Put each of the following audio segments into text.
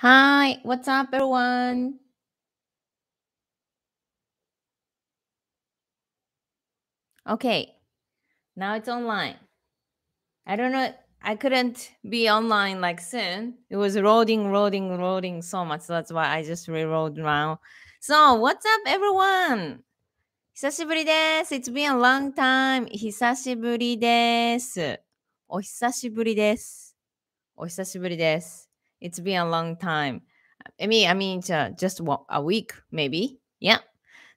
Hi, what's up, everyone? Okay, now it's online. I don't know, I couldn't be online like soon. It was loading, loading, loading so much. So that's why I just rerolled now. So, what's up, everyone? it has been a long time. 久しぶりです。お久しぶりです。お久しぶりです。it's been a long time. I mean, I mean, uh, just a week, maybe. Yeah.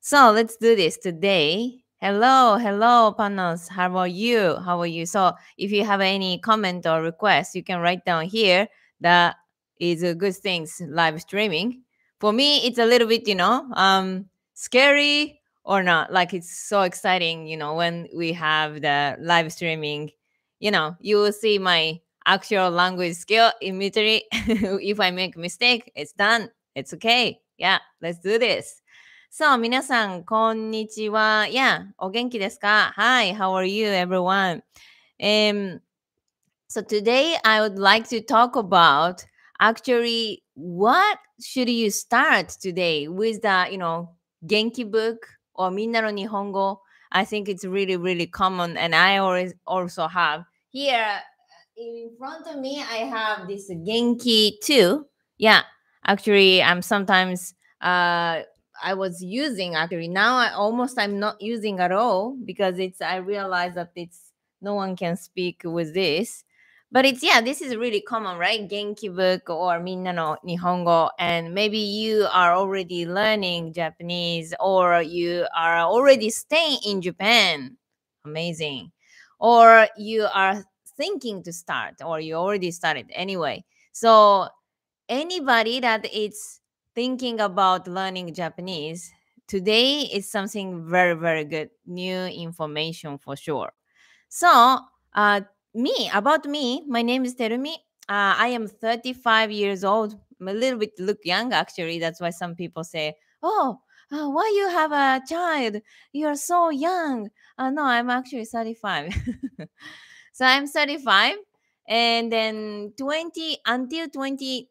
So let's do this today. Hello, hello, Panos. How are you? How are you? So if you have any comment or request, you can write down here. That is a good things live streaming. For me, it's a little bit, you know, um, scary or not. Like it's so exciting, you know, when we have the live streaming. You know, you will see my actual language skill immediately. if I make mistake, it's done. It's okay. Yeah, let's do this. So, 皆さん、こんにちは。Yeah, お元気ですか ?Hi, how are you, everyone? Um, so today I would like to talk about actually what should you start today with the, you know, Genki book or Minna no Nihongo. I think it's really, really common and I always also have here in front of me, I have this Genki too. Yeah, actually, I'm sometimes uh, I was using actually. Now I almost I'm not using at all because it's I realize that it's no one can speak with this. But it's yeah, this is really common, right? Genki book or Minna no Nihongo, and maybe you are already learning Japanese or you are already staying in Japan. Amazing. Or you are thinking to start or you already started anyway so anybody that is thinking about learning japanese today is something very very good new information for sure so uh, me about me my name is terumi uh, i am 35 years old I'm a little bit look young actually that's why some people say oh uh, why you have a child you're so young uh, no i'm actually 35 So I'm 35 and then 20 until 20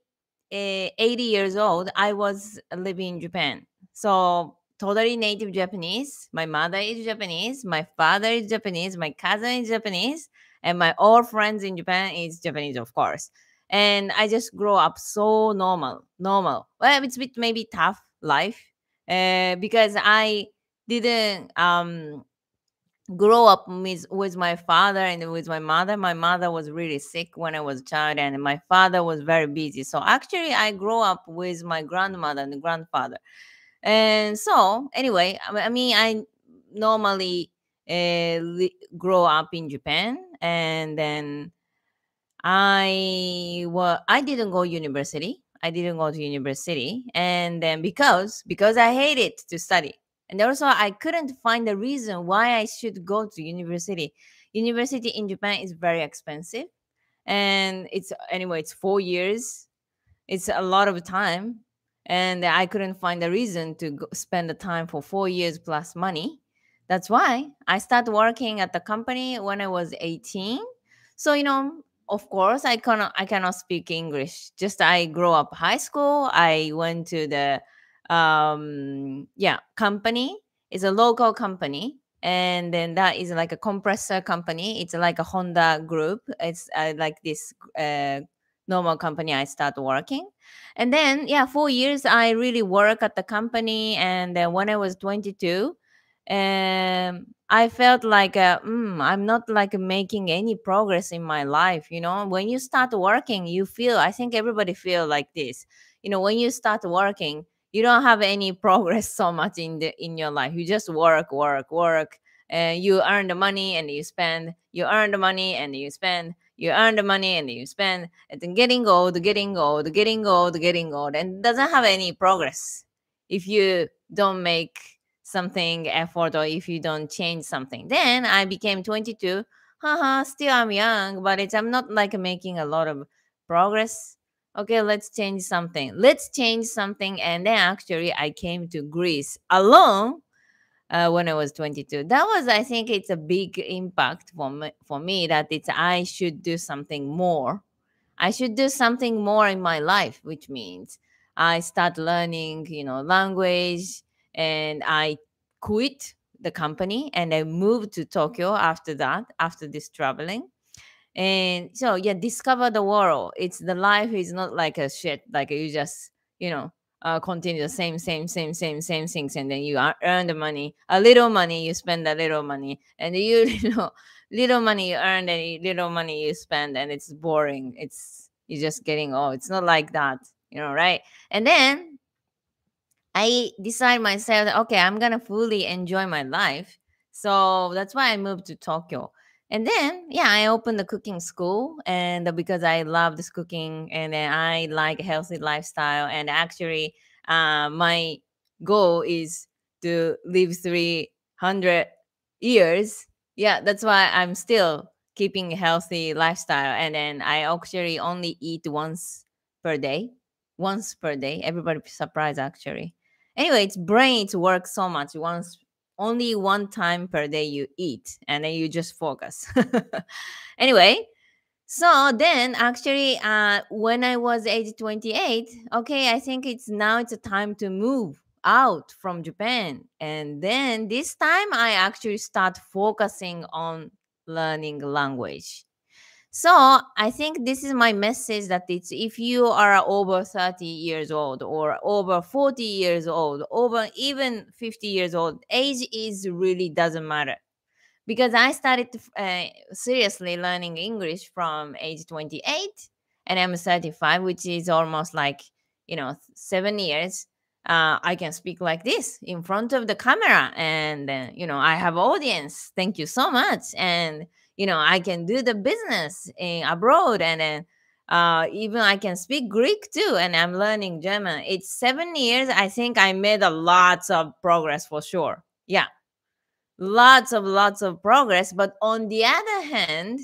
uh, 80 years old, I was living in Japan. So totally native Japanese. My mother is Japanese. My father is Japanese. My cousin is Japanese. And my all friends in Japan is Japanese, of course. And I just grow up so normal, normal. Well, it's a bit maybe tough life uh, because I didn't um, grow up with, with my father and with my mother. My mother was really sick when I was a child, and my father was very busy. So actually, I grew up with my grandmother and grandfather. And so, anyway, I mean, I normally uh, grow up in Japan, and then I well, I didn't go university. I didn't go to university, and then because because I hated to study, and also, I couldn't find the reason why I should go to university. University in Japan is very expensive, and it's anyway, it's four years. It's a lot of time, and I couldn't find a reason to go, spend the time for four years plus money. That's why I started working at the company when I was 18. So you know, of course i cannot i cannot speak english just i grow up high school i went to the um, yeah, company is a local company. And then that is like a compressor company. It's like a Honda group. It's uh, like this uh, normal company I start working. And then, yeah, four years I really work at the company. And then when I was 22, um, I felt like uh, mm, I'm not like making any progress in my life. You know, when you start working, you feel, I think everybody feel like this. You know, when you start working, you don't have any progress so much in the in your life you just work work work and you earn the money and you spend you earn the money and you spend you earn the money and you spend and getting old getting old getting old getting old and doesn't have any progress if you don't make something effort or if you don't change something then i became 22 haha still i'm young but it's i'm not like making a lot of progress okay let's change something let's change something and then actually i came to greece alone uh, when i was 22 that was i think it's a big impact for me, for me that it's i should do something more i should do something more in my life which means i start learning you know language and i quit the company and i moved to tokyo after that after this traveling and so yeah discover the world it's the life is not like a shit like you just you know uh, continue the same same same same same things and then you earn the money a little money you spend a little money and you, you know little money you earn and little money you spend and it's boring it's you're just getting oh it's not like that you know right and then i decide myself that, okay i'm gonna fully enjoy my life so that's why i moved to tokyo and then, yeah, I opened the cooking school, and because I love this cooking, and I like healthy lifestyle, and actually, uh, my goal is to live three hundred years. Yeah, that's why I'm still keeping healthy lifestyle, and then I actually only eat once per day, once per day. Everybody surprised actually. Anyway, it's brain it works so much once only one time per day you eat and then you just focus anyway so then actually uh, when i was age 28 okay i think it's now it's a time to move out from japan and then this time i actually start focusing on learning language so I think this is my message that it's if you are over 30 years old or over 40 years old, over even 50 years old, age is really doesn't matter. Because I started uh, seriously learning English from age 28 and I'm 35, which is almost like, you know, seven years. Uh, I can speak like this in front of the camera and, uh, you know, I have audience. Thank you so much. And you know i can do the business in abroad and then uh, even i can speak greek too and i'm learning german it's seven years i think i made a lots of progress for sure yeah lots of lots of progress but on the other hand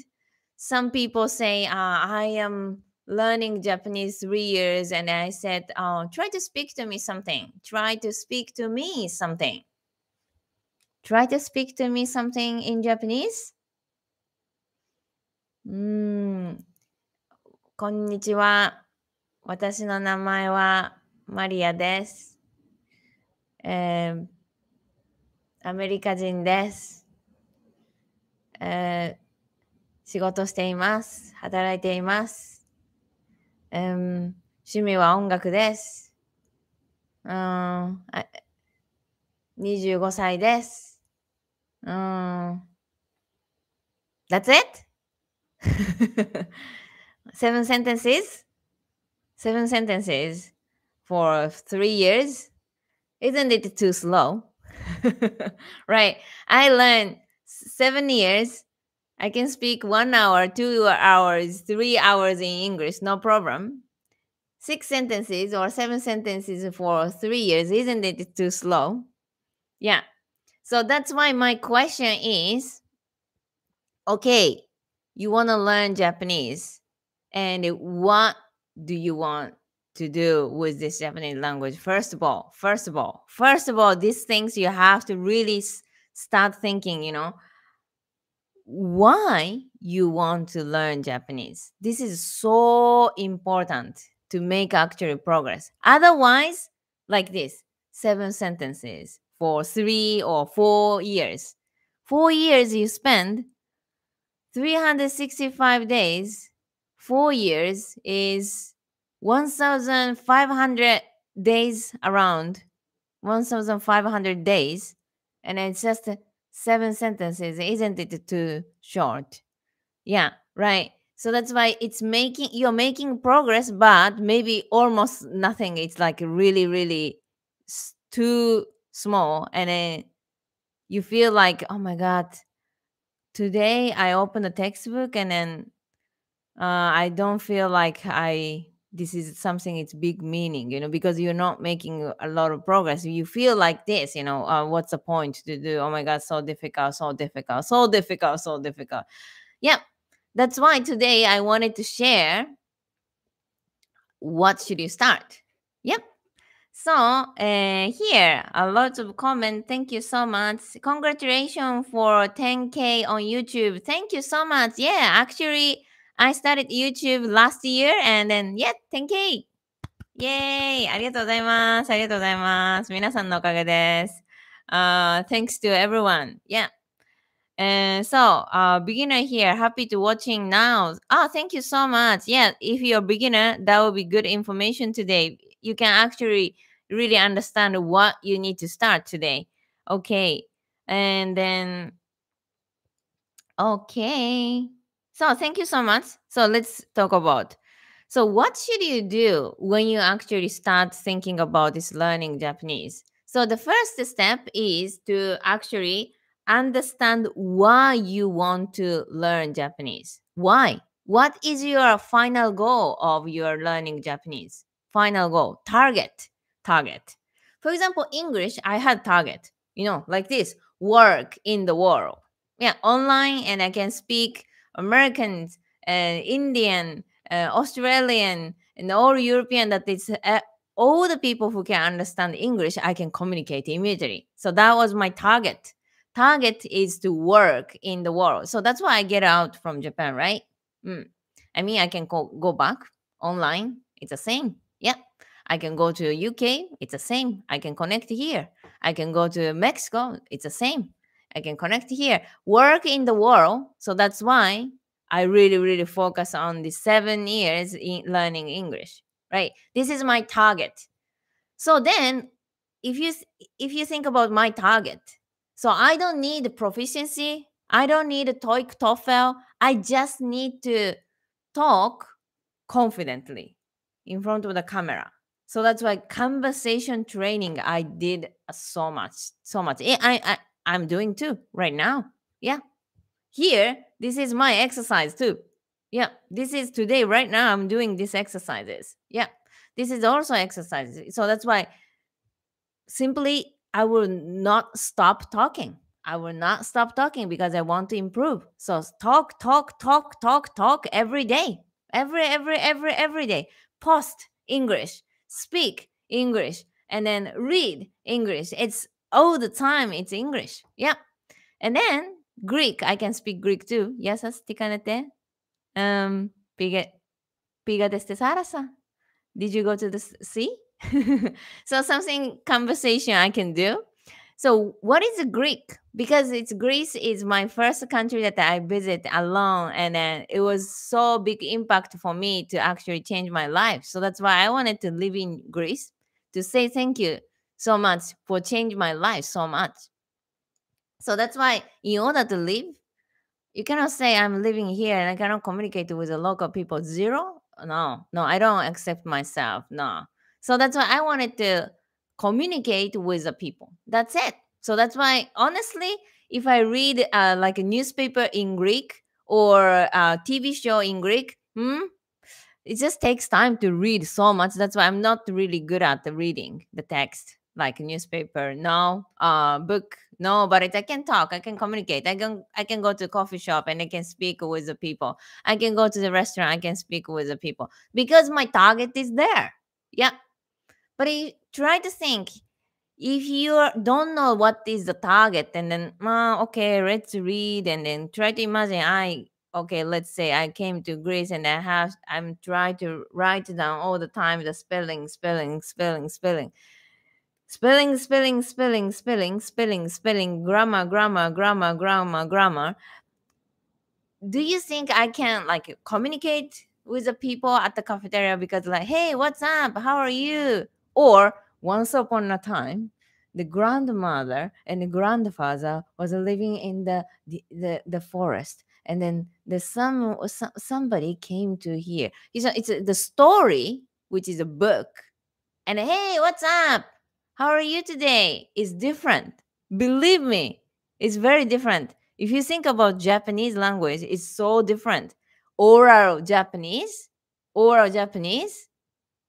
some people say uh, i am learning japanese three years and i said oh, try to speak to me something try to speak to me something try to speak to me something in japanese うん。こんにちは。私の名前はマリアです。えー、アメリカ人です。えー、仕事しています。働いています。えー、趣味は音楽です。うん、25歳です。うん。That's it? seven sentences? Seven sentences for three years? Isn't it too slow? right. I learned seven years. I can speak one hour, two hours, three hours in English, no problem. Six sentences or seven sentences for three years, isn't it too slow? Yeah. So that's why my question is okay, you want to learn Japanese and what do you want to do with this Japanese language? First of all, first of all, first of all, these things you have to really start thinking, you know, why you want to learn Japanese. This is so important to make actual progress. Otherwise, like this, seven sentences for three or four years. Four years you spend 365 days, four years is 1,500 days around, 1,500 days. And it's just seven sentences. Isn't it too short? Yeah, right. So that's why it's making, you're making progress, but maybe almost nothing. It's like really, really too small. And then you feel like, oh my God, today I open a textbook and then uh, I don't feel like I this is something it's big meaning you know because you're not making a lot of progress you feel like this you know uh, what's the point to do oh my god so difficult so difficult so difficult so difficult yeah that's why today i wanted to share what should you start yep so uh, here, a lot of comment. Thank you so much. Congratulations for 10k on YouTube. Thank you so much. Yeah, actually, I started YouTube last year, and then yeah, 10k. イェーイありがとうございます。ありがとうございます。皆さんのおかげです。Uh, thanks to everyone. Yeah. And uh, so, uh, beginner here, happy to watching now. Oh, thank you so much. Yeah, if you're a beginner, that will be good information today you can actually really understand what you need to start today. Okay. And then, okay. So thank you so much. So let's talk about. So what should you do when you actually start thinking about this learning Japanese? So the first step is to actually understand why you want to learn Japanese. Why? What is your final goal of your learning Japanese? final goal, target, target. For example, English, I had target, you know, like this work in the world. Yeah, online, and I can speak American, uh, Indian, uh, Australian, and all European that is uh, all the people who can understand English, I can communicate immediately. So that was my target. Target is to work in the world. So that's why I get out from Japan, right? Mm. I mean, I can go, go back online. It's the same. Yeah. I can go to UK, it's the same. I can connect here. I can go to Mexico, it's the same. I can connect here. Work in the world. So that's why I really, really focus on the seven years in learning English, right? This is my target. So then if you if you think about my target, so I don't need proficiency, I don't need TOEIC TOEFL, I just need to talk confidently in front of the camera. So that's why conversation training I did so much, so much. I, I I'm doing too right now. Yeah. Here, this is my exercise too. Yeah. This is today, right now, I'm doing these exercises. Yeah. This is also exercises. So that's why simply I will not stop talking. I will not stop talking because I want to improve. So talk, talk, talk, talk, talk every day. Every, every, every, every day post English, speak English, and then read English. It's all the time, it's English. Yeah. And then Greek, I can speak Greek too. Yes, σας, τι Um, πήγε, Did you go to the sea? so something conversation I can do. So what is Greek? because it's Greece is my first country that I visit alone, and then it was so big impact for me to actually change my life. So that's why I wanted to live in Greece to say thank you so much for change my life so much. So that's why in order to live, you cannot say I'm living here and I cannot communicate with the local people. Zero? No, no, I don't accept myself. No. So that's why I wanted to communicate with the people. That's it. So that's why, honestly, if I read uh, like a newspaper in Greek or a TV show in Greek, hmm, it just takes time to read so much. That's why I'm not really good at the reading the text, like newspaper, no, uh, book, no. But it, I can talk, I can communicate, I can I can go to coffee shop and I can speak with the people. I can go to the restaurant, I can speak with the people because my target is there. Yeah, but he, try to think if you don't know what is the target and then well, ah, okay let's read and then try to imagine i okay let's say i came to greece and i have i'm trying to write down all the time the spelling spelling spelling spelling spelling spelling spelling spelling spelling spelling grammar grammar grammar grammar grammar do you think i can like communicate with the people at the cafeteria because like hey what's up how are you or once upon a time the grandmother and the grandfather was living in the the, the, the forest and then the some, somebody came to here it's, a, it's a, the story which is a book and hey what's up how are you today is different believe me it's very different if you think about japanese language it's so different oral japanese oral japanese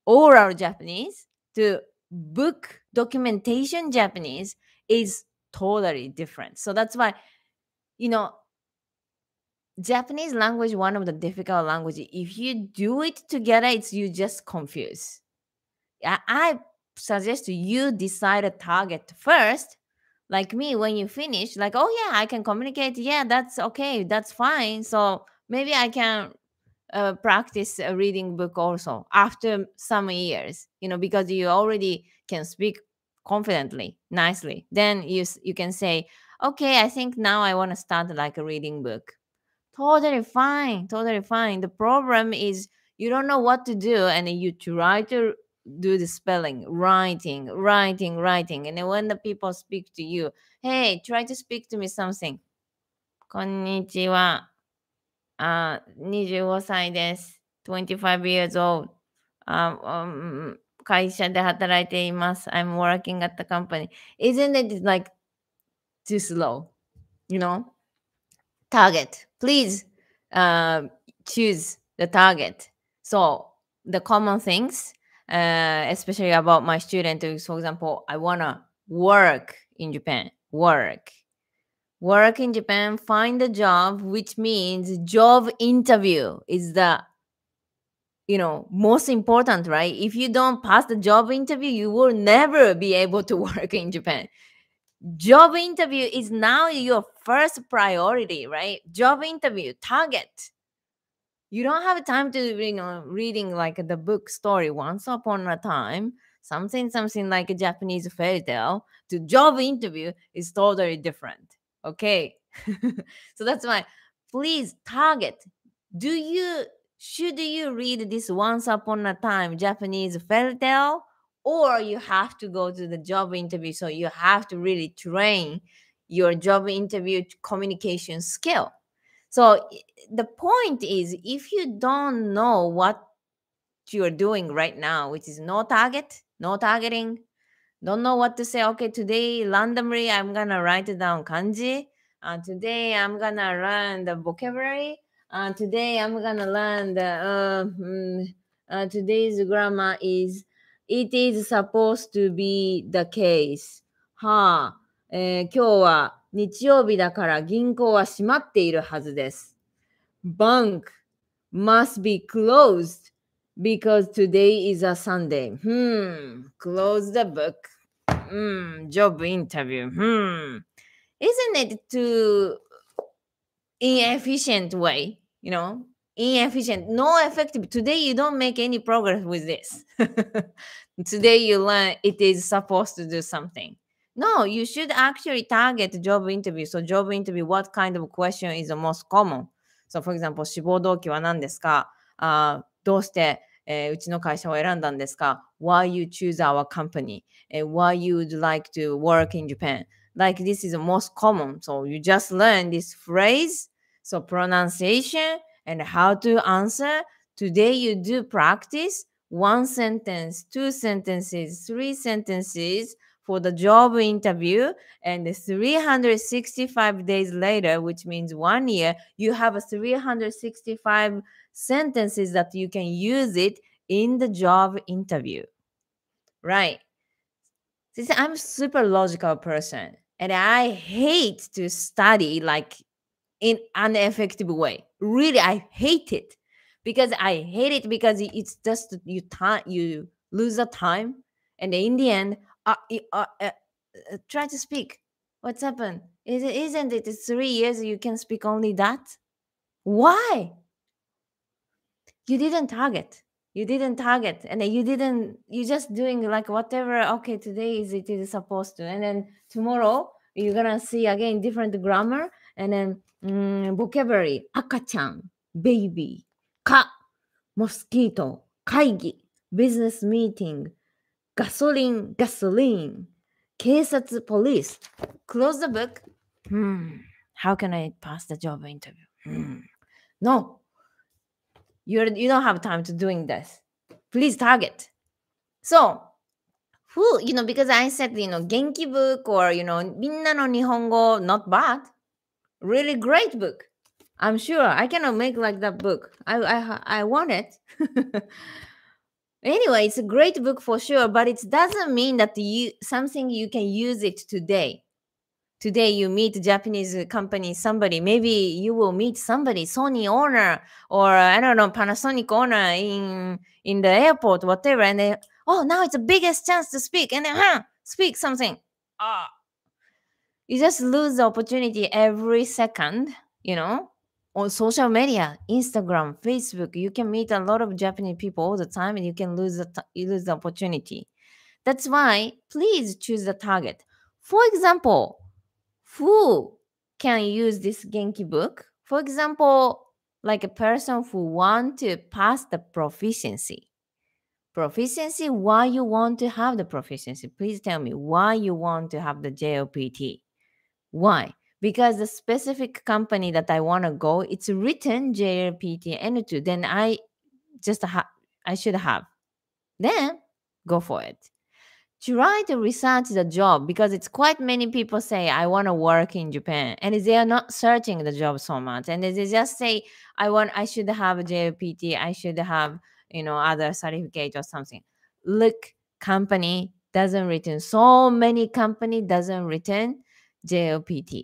oral japanese to book documentation Japanese is totally different. So that's why, you know, Japanese language one of the difficult language. If you do it together, it's you just confuse. I, I suggest you decide a target first. Like me, when you finish, like, oh yeah, I can communicate. Yeah, that's okay. That's fine. So maybe I can uh, practice a reading book also after some years, you know, because you already can speak confidently, nicely, then you you can say, "Okay, I think now I want to start like a reading book." Totally fine, totally fine. The problem is you don't know what to do, and you try to do the spelling, writing, writing, writing, and then when the people speak to you, "Hey, try to speak to me something." Uh, Twenty five years old. Um, um, 会社で働いています。I'm working at the company. Isn't it like too slow? You know? Target. Please uh, choose the target. So the common things, uh, especially about my student, for example, I wanna work in Japan. Work. Work in Japan, find a job, which means job interview is the you know most important right if you don't pass the job interview you will never be able to work in japan job interview is now your first priority right job interview target you don't have time to you know reading like the book story once upon a time something something like a japanese fairy tale to job interview is totally different okay so that's why please target do you should you read this once upon a time Japanese fairy tale? Or you have to go to the job interview. So you have to really train your job interview communication skill. So the point is if you don't know what you're doing right now, which is no target, no targeting, don't know what to say. Okay, today randomly I'm gonna write down kanji, and today I'm gonna learn the vocabulary uh, today I'm gonna learn the, uh, hmm, uh, today's grammar is it is supposed to be the case. はあ、えー、今日は日曜日だから銀行は閉まっているはずです。Bank eh, must be closed because today is a Sunday. Hmm, close the book. Hmm, job interview. Hmm, isn't it too inefficient way? you know, inefficient, no effective. Today you don't make any progress with this. Today you learn it is supposed to do something. No, you should actually target job interview. So job interview, what kind of question is the most common? So for example, 志望動機は何ですかあどうして、えー、うちの会社を選んだんですか ?Why you choose our company?、えー、Why you would like to work in Japan? Like this is the most common. So you just learn this phrase so pronunciation and how to answer. Today you do practice one sentence, two sentences, three sentences for the job interview. And 365 days later, which means one year, you have 365 sentences that you can use it in the job interview. Right. See, I'm super logical person and I hate to study like in an effective way. Really, I hate it because I hate it because it's just you time you lose the time, and in the end, uh, uh, uh, uh, try to speak. What's happened? Is it, isn't it three years you can speak only that? Why? You didn't target. You didn't target, and you didn't. You just doing like whatever. Okay, today is it is supposed to, and then tomorrow you're gonna see again different grammar, and then mm, vocabulary 赤ちゃん baby 蚊 mosquito 会議 business meeting ガソリン gasoline 警察 police close the book hmm, how can I pass the job interview hmm. no you you don't have time to doing this please target so who you know because I said you know Genki book or you know みんなの日本語 not bad really great book. I'm sure I cannot make like that book. I I I want it. anyway, it's a great book for sure, but it doesn't mean that you something you can use it today. Today you meet Japanese company somebody. Maybe you will meet somebody Sony owner or I don't know Panasonic owner in in the airport whatever and they oh now it's the biggest chance to speak and then huh, speak something. Ah, you just lose the opportunity every second, you know, on social media, Instagram, Facebook, you can meet a lot of Japanese people all the time and you can lose the, you lose the opportunity. That's why please choose the target. For example, who can use this Genki book? For example, like a person who want to pass the proficiency. Proficiency, why you want to have the proficiency? Please tell me why you want to have the JLPT. Why? Because the specific company that I want to go, it's written JLPT N2. Then I just have, I should have. Then go for it. Try to research the job because it's quite many people say, I want to work in Japan. And they are not searching the job so much. And they just say, I want, I should have a JLPT. I should have, you know, other certificate or something. Look, company doesn't return. So many company doesn't return JLPT.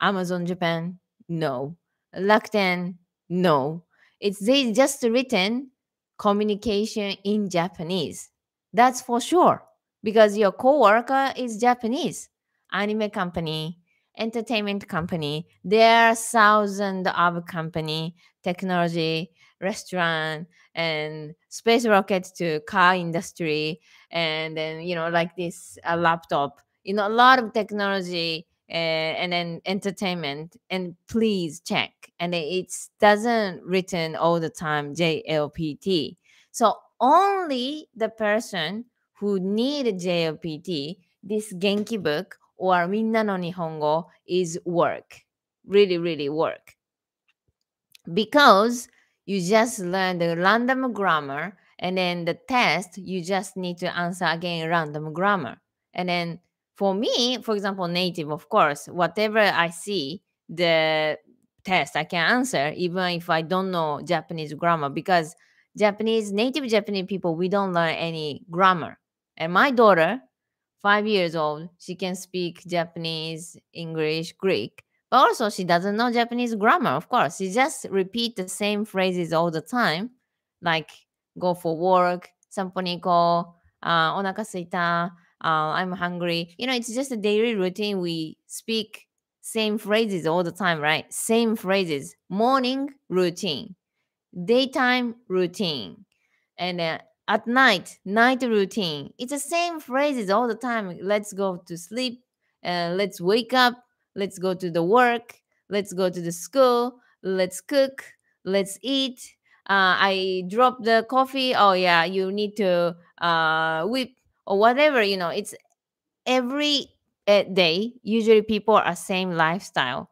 Amazon Japan, no. Rakuten, no. It's they just written communication in Japanese. That's for sure because your coworker is Japanese. Anime company, entertainment company, there are thousands of company, technology, restaurant, and space rocket to car industry, and then you know like this a laptop. You know a lot of technology and, eh, and then entertainment and please check and it doesn't written all the time JLPT. So only the person who need JLPT, this Genki book or Minna no Nihongo is work. Really, really work. Because you just learn the random grammar and then the test you just need to answer again random grammar and then for me, for example, native, of course, whatever I see, the test I can answer, even if I don't know Japanese grammar, because Japanese, native Japanese people, we don't learn any grammar. And my daughter, five years old, she can speak Japanese, English, Greek, but also she doesn't know Japanese grammar, of course. She just repeat the same phrases all the time, like go for work, samponiko, uh, onaka suita, uh, I'm hungry. You know, it's just a daily routine. We speak same phrases all the time, right? Same phrases. Morning routine, daytime routine, and uh, at night, night routine. It's the same phrases all the time. Let's go to sleep. Uh, let's wake up. Let's go to the work. Let's go to the school. Let's cook. Let's eat. Uh, I drop the coffee. Oh yeah, you need to uh, whip or whatever you know it's every eh, day usually people are same lifestyle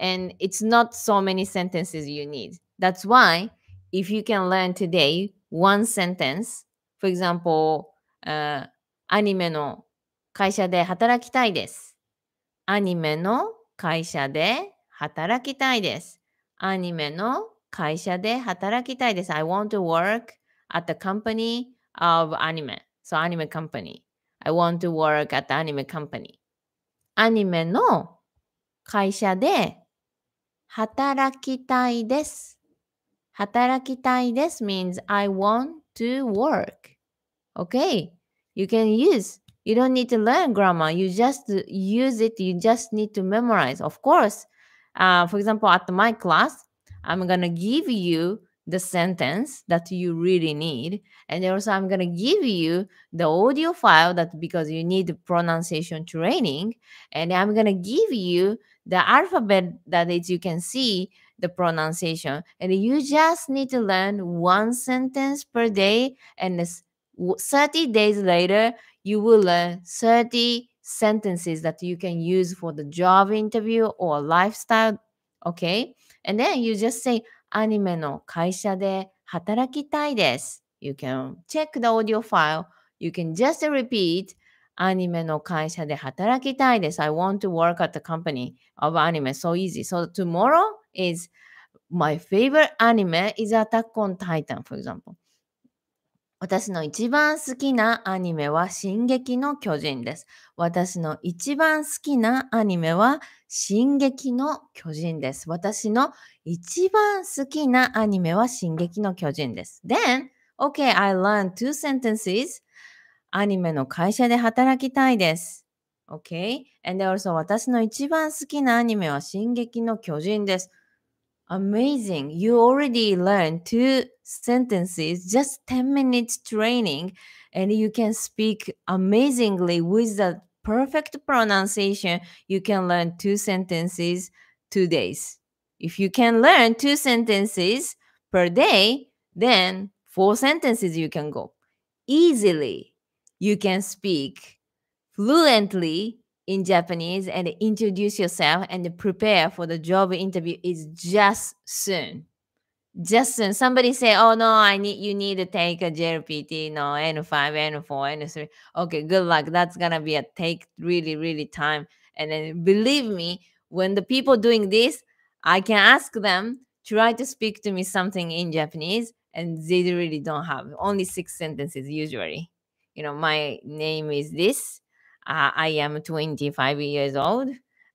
and it's not so many sentences you need that's why if you can learn today one sentence for example uh, I want to work at the company of anime. So anime company. I want to work at anime company. アニメの会社で働きたいです。働きたいです means I want to work. Okay, you can use. You don't need to learn grammar. You just use it. You just need to memorize. Of course, uh, for example, at my class, I'm going to give you the sentence that you really need. And also, I'm going to give you the audio file that because you need pronunciation training. And I'm going to give you the alphabet that is, you can see the pronunciation. And you just need to learn one sentence per day. And 30 days later, you will learn 30 sentences that you can use for the job interview or lifestyle. Okay. And then you just say, アニメの会社で働きたいです。You can check the audio file. You can just repeat アニメの会社で働きたいです。I want to work at the company of anime. So easy. So tomorrow is my favorite anime is Attack on Titan, for example. 私の一番好きなアニメは進撃の巨人です。私の一番好きなアニメは進撃の巨人です。私の一番好きなアニメは進撃の巨人です。Then, okay, I learned two sentences. アニメの会社で働きたいです。Okay? And also, 私の一番好きなアニメは進撃の巨人です。Amazing! You already learned two sentences, just 10 minutes training, and you can speak amazingly with the perfect pronunciation, you can learn two sentences, two days. If you can learn two sentences per day, then four sentences you can go. Easily, you can speak fluently in Japanese and introduce yourself and prepare for the job interview is just soon. Justin, somebody say, oh no, I need you need to take a JLPT, no, N5, N4, N3. Okay, good luck. That's gonna be a take really, really time. And then believe me, when the people doing this, I can ask them, try to speak to me something in Japanese, and they really don't have only six sentences usually. You know, my name is this. Uh, I am 25 years old.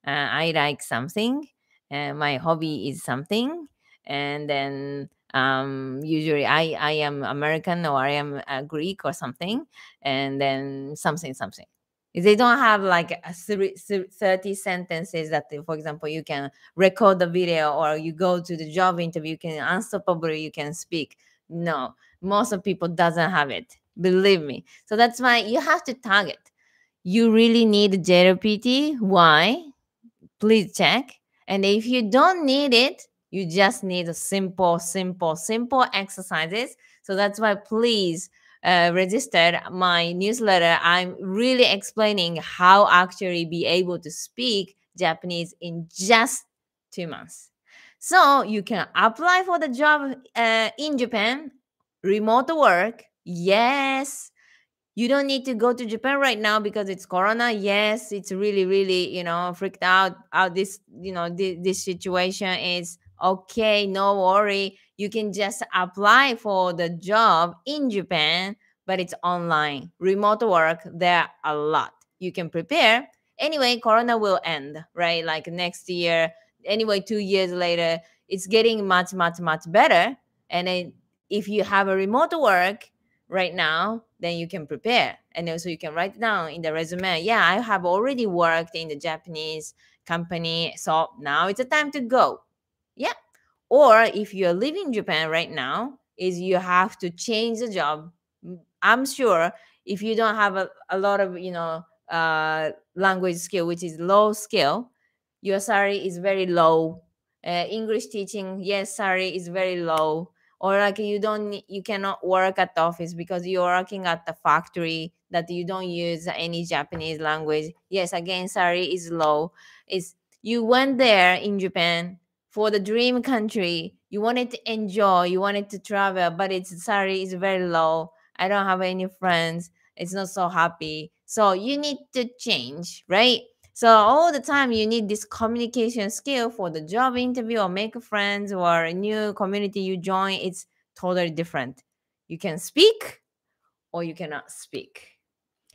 Uh, I like something. Uh, my hobby is something and then um, usually I, I am American or I am a uh, Greek or something, and then something, something. They don't have like three, 30 sentences that, uh, for example, you can record the video or you go to the job interview, you can unstoppably, you can speak. No, most of people doesn't have it. Believe me. So that's why you have to target. You really need JLPT. Why? Please check. And if you don't need it, you just need a simple, simple, simple exercises. So that's why please uh, register my newsletter. I'm really explaining how actually be able to speak Japanese in just two months. So you can apply for the job uh, in Japan, remote work. Yes. You don't need to go to Japan right now because it's corona. Yes, it's really, really, you know, freaked out. Out this, you know, th- this situation is okay, no worry. You can just apply for the job in Japan, but it's online. Remote work, there are a lot. You can prepare. Anyway, Corona will end, right? Like next year. Anyway, two years later, it's getting much, much, much better. And then if you have a remote work right now, then you can prepare. And also you can write down in the resume, yeah, I have already worked in the Japanese company. So now it's a time to go yeah. Or if you're living Japan right now, is you have to change the job. I'm sure if you don't have a, a lot of, you know, uh, language skill, which is low skill, your salary is very low. Uh, English teaching, yes, salary is very low. Or like you don't, you cannot work at the office because you're working at the factory that you don't use any Japanese language. Yes, again, salary is low. Is you went there in Japan for the dream country you wanted to enjoy you wanted to travel but its salary is very low i don't have any friends it's not so happy so you need to change right so all the time you need this communication skill for the job interview or make friends or a new community you join it's totally different you can speak or you cannot speak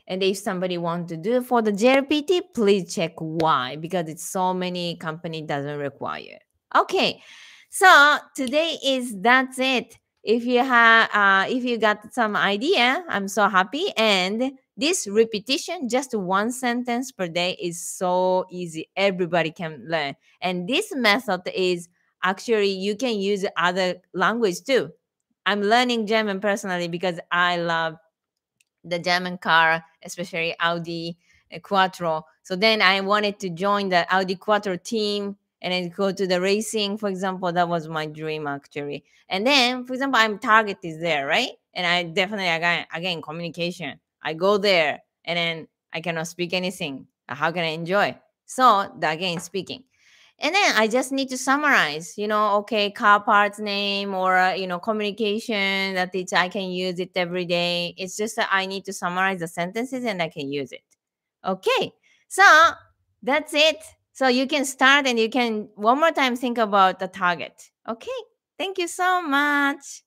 and if somebody want to do for the JLPT, please check why, because it's so many company doesn't require. Okay, so today is that's it. If you have, uh, if you got some idea, I'm so happy. And this repetition, just one sentence per day, is so easy. Everybody can learn. And this method is actually you can use other language too. I'm learning German personally because I love the German car, especially Audi uh, Quattro. So then I wanted to join the Audi Quattro team and I go to the racing, for example, that was my dream actually. And then, for example, I'm target is there, right? And I definitely again again communication. I go there and then I cannot speak anything. How can I enjoy? So again speaking. And then I just need to summarize, you know, okay, car parts name or, uh, you know, communication that it I can use it every day. It's just that I need to summarize the sentences and I can use it. Okay. So that's it. So you can start and you can one more time think about the target. Okay. Thank you so much.